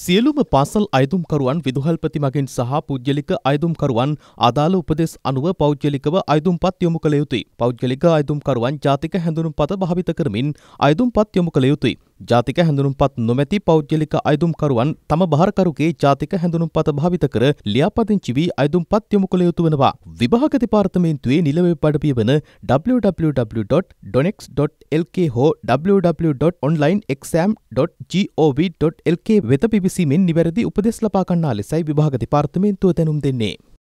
සියලුම පාසල් අයදුම්කරුවන් විදුහල්පති මගින් සහ පුද්ගලික අයදුම්කරුවන් අදාළ උපදෙස් අනුව පෞද්ගලිකව අයදුම්පත් යොමු කළ යුතුයි. පෞද්ගලික අයදුම්කරුවන් ජාතික හැඳුනුම්පත භාවිත කරමින් අයදුම්පත් යොමු කළ යුතුයි. ජාතික හැඳුනුම්පත් නොමැති පෞද්ගලික අයිදුම්කරුවන් තම භාරකරුගේ ජාතික හැඳුනුම්පත භාවිත කර ලියාපදිංචි වී අයිදුම්පත් යොමු කළ යුතු වෙනවා. විභාග දෙපාර්තමේන්තුවේ නිලවේ පඩපිය වන www.donex.lk හෝ www.onlineexam.gov.lk වෙත පිවිසීමෙන් නිවැරදි උපදෙස් ලබා ගන්නා ලෙසයි විභාග දෙපාර්තමේන්තුව දැනුම් දෙන්නේ.